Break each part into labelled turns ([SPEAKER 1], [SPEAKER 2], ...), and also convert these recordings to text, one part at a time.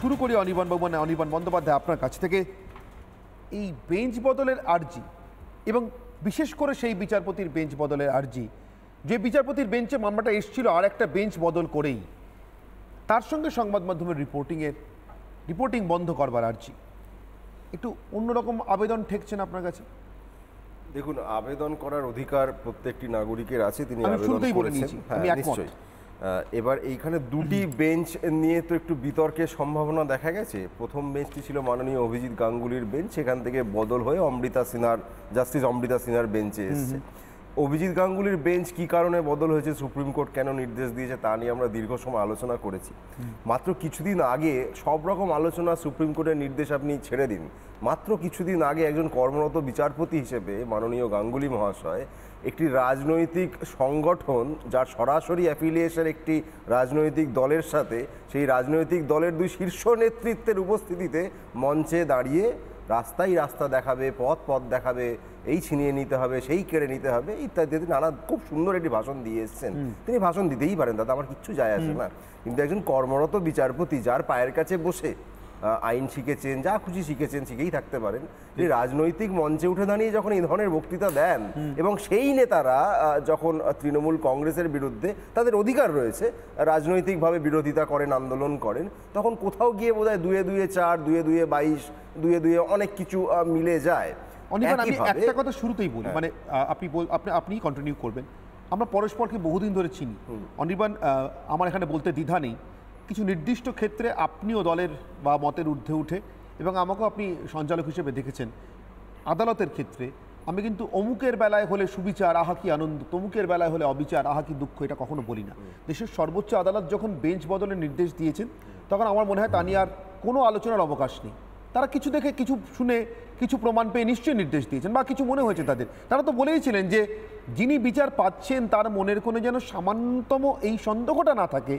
[SPEAKER 1] শুরু করি অনির্বাণ বাবু মানে অনির্বাণ বন্দ্যোপাধ্যায় আপনার কাছ থেকে এই বেঞ্চ বদলের আর্জি এবং বিশেষ করে সেই বিচারপতির বেঞ্চ বদলের আর্জি যে বিচারপতির বেঞ্চে মামলাটা এসছিল আর একটা বেঞ্চ বদল করেই তার সঙ্গে সংবাদ মাধ্যমের রিপোর্টিংয়ের রিপোর্টিং বন্ধ করবার আর্জি একটু অন্যরকম আবেদন ঠেকছেন আপনার কাছে
[SPEAKER 2] দেখুন আবেদন করার অধিকার প্রত্যেকটি নাগরিকের আছে তিনি আবেদন করেছেন হ্যাঁ নিশ্চয়ই এবার এইখানে দুটি বেঞ্চ নিয়ে তো একটু বিতর্কের সম্ভাবনা দেখা গেছে প্রথম বেঞ্চটি ছিল মাননীয় অভিজিৎ গাঙ্গুলির বেঞ্চ সেখান থেকে বদল হয়ে অমৃতা সিনহার জাস্টিস অমৃতা সিনহার বেঞ্চে এসছে অভিজিৎ গাঙ্গুলির বেঞ্চ কি কারণে বদল হয়েছে সুপ্রিম কোর্ট কেন নির্দেশ দিয়েছে তা নিয়ে আমরা দীর্ঘ সময় আলোচনা করেছি মাত্র কিছুদিন আগে সব রকম আলোচনা সুপ্রিম কোর্টের নির্দেশ আপনি ছেড়ে দিন মাত্র কিছুদিন আগে একজন কর্মরত বিচারপতি হিসেবে মাননীয় গাঙ্গুলি মহাশয় একটি রাজনৈতিক সংগঠন যার সরাসরি অ্যাফিলিয়েশন একটি রাজনৈতিক দলের সাথে সেই রাজনৈতিক দলের দুই শীর্ষ নেতৃত্বের উপস্থিতিতে মঞ্চে দাঁড়িয়ে রাস্তাই রাস্তা দেখাবে পথ পথ দেখাবে এই ছিনিয়ে নিতে হবে সেই কেড়ে নিতে হবে ইত্যাদি নানা খুব সুন্দর একটি ভাষণ দিয়ে এসছেন তিনি ভাষণ দিতেই পারেন দাদা আমার কিচ্ছু যায় আসে না কিন্তু একজন কর্মরত বিচারপতি যার পায়ের কাছে বসে আইন শিখেছেন যা খুশি শিখেছেন শিখেই থাকতে পারেন তিনি রাজনৈতিক মঞ্চে উঠে দাঁড়িয়ে যখন এই ধরনের বক্তৃতা দেন এবং সেই নেতারা যখন তৃণমূল কংগ্রেসের বিরুদ্ধে তাদের অধিকার রয়েছে রাজনৈতিকভাবে বিরোধিতা করেন আন্দোলন করেন তখন কোথাও গিয়ে বোধ হয় দুয়ে দুয়ে চার দুয়ে দুয়ে বাইশ দুয়ে দুয়ে অনেক কিছু মিলে যায় আমি একটা
[SPEAKER 1] কথা শুরুতেই বলি হ্যাঁ। মানে আপনি আপনি আপনি কন্টিনিউ করবেন আমরা পরস্পরকে বহুদিন ধরে চিনি অনির্বাণ আমার এখানে বলতে দ্বিধা নেই কিছু নির্দিষ্ট ক্ষেত্রে আপনিও দলের বা মতের ঊর্ধ্বে উঠে এবং আমাকেও আপনি সঞ্চালক হিসেবে দেখেছেন আদালতের ক্ষেত্রে আমি কিন্তু অমুকের বেলায় হলে সুবিচার আহা কি আনন্দ তমুকের বেলায় হলে অবিচার আহা কি দুঃখ এটা কখনো বলি না দেশের সর্বোচ্চ আদালত যখন বেঞ্চ বদলের নির্দেশ দিয়েছেন তখন আমার মনে হয় তা নিয়ে আর কোনো আলোচনার অবকাশ নেই তারা কিছু দেখে কিছু শুনে কিছু প্রমাণ পেয়ে নিশ্চয়ই নির্দেশ দিয়েছেন বা কিছু মনে হয়েছে তাদের তারা তো বলেইছিলেন যে যিনি বিচার পাচ্ছেন তার মনের কোনো যেন সামান্যতম এই সন্দেহটা না থাকে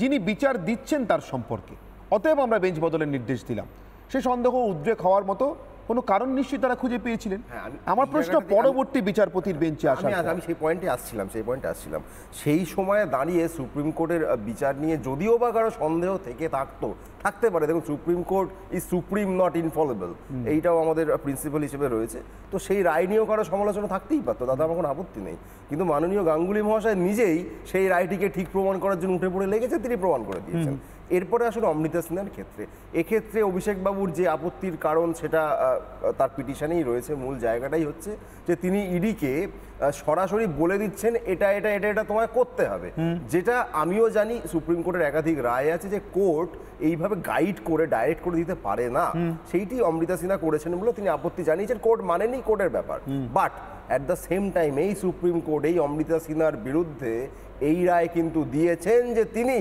[SPEAKER 1] যিনি বিচার দিচ্ছেন তার সম্পর্কে অতএব আমরা বেঞ্চ বদলের নির্দেশ দিলাম সে সন্দেহ উদ্রেক হওয়ার মতো কোনো কারণ নিশ্চয়ই তারা খুঁজে পেয়েছিলেন
[SPEAKER 2] হ্যাঁ, আমার প্রশ্ন পরবর্তী বিচারপতির বেঞ্চে আসা আমি সেই পয়েন্টে আসছিলাম সেই পয়েন্টে আসছিলাম সেই সময়ে দাঁড়িয়ে সুপ্রিম কোর্টের বিচার নিয়ে যদিও বা কারো সন্দেহ থেকে থাকতো থাকতে পারে দেখুন supreme court is supreme not infallible এইটাও আমাদের প্রিন্সিপাল হিসেবে রয়েছে তো সেই রায় নিয়েও কারো সমালোচনা থাকতেই পারতো দাদা আমার কোনো আপত্তি নেই কিন্তু মাননীয় গাঙ্গুলি মহাশয় নিজেই সেই রায়টিকে ঠিক প্রমাণ করার জন্য উঠে পড়ে লেগেছে তিনি প্রমাণ করে দিয়েছেন এরপরে আসলে অমৃতা সিনহার ক্ষেত্রে এক্ষেত্রে অভিষেকবাবুর যে আপত্তির কারণ সেটা তার পিটিশনেই রয়েছে মূল জায়গাটাই হচ্ছে যে তিনি ইডিকে সরাসরি বলে দিচ্ছেন এটা এটা এটা এটা তোমায় করতে হবে যেটা আমিও জানি সুপ্রিম কোর্টের একাধিক রায় আছে যে কোর্ট এইভাবে গাইড করে ডাইরেক্ট করে দিতে পারে না সেইটি অমৃতা সিনহা করেছেন বলে তিনি আপত্তি জানিয়েছেন কোর্ট মানেনি কোর্টের ব্যাপার but at the same time এই সুপ্রিম কোর্ট এই অমৃতা সিনহার বিরুদ্ধে এই রায় কিন্তু দিয়েছেন যে তিনি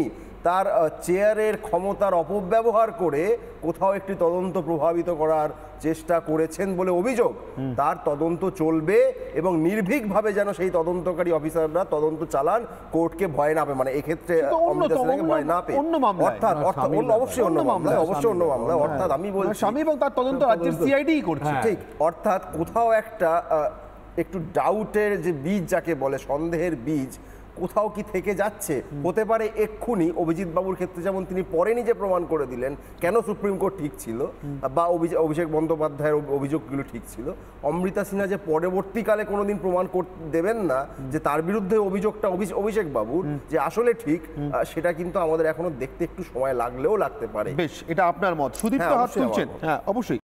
[SPEAKER 2] তার চেয়ারের ক্ষমতার অপব্যবহার করে কোথাও একটি তদন্ত প্রভাবিত করার চেষ্টা করেছেন বলে অভিযোগ তার তদন্ত চলবে এবং নির্ভীকভাবে যেন সেই তদন্তকারী অফিসাররা তদন্ত চালান কোর্টকে ভয় না পেয়ে মানে এক্ষেত্রে ভয় না পেয়ে অর্থাৎ অন্য অবশ্যই অন্য মামলায় অবশ্যই অন্য মামলায় অর্থাৎ আমি মানে বলছি তার তদন্ত সিআইডি করছে হ্যাঁ, ঠিক অর্থাৎ কোথাও একটা একটু ডাউটের যে বীজ যাকে বলে সন্দেহের বীজ কোথাও কি থেকে যাচ্ছে হতে পারে এক্ষুনি অভিজিৎ বাবুর ক্ষেত্রে যেমন তিনি পরে নিজে প্রমাণ করে দিলেন কেন সুপ্রিম কোর্ট ঠিক ছিল বা অভিষেক বন্দ্যোপাধ্যায়ের অভিযোগগুলো ঠিক ছিল অমৃতা সিনহা যে পরবর্তীকালে কোনোদিন প্রমাণ দেবেন না যে তার বিরুদ্ধে অভিযোগটা অভিষেক বাবুর যে আসলে ঠিক সেটা কিন্তু আমাদের এখনো দেখতে একটু সময় লাগলেও লাগতে পারে বেশ এটা আপনার মত সুদীপ্ত হ্যাঁ, হাত তুলছেন হ্যাঁ
[SPEAKER 1] অবশ্যই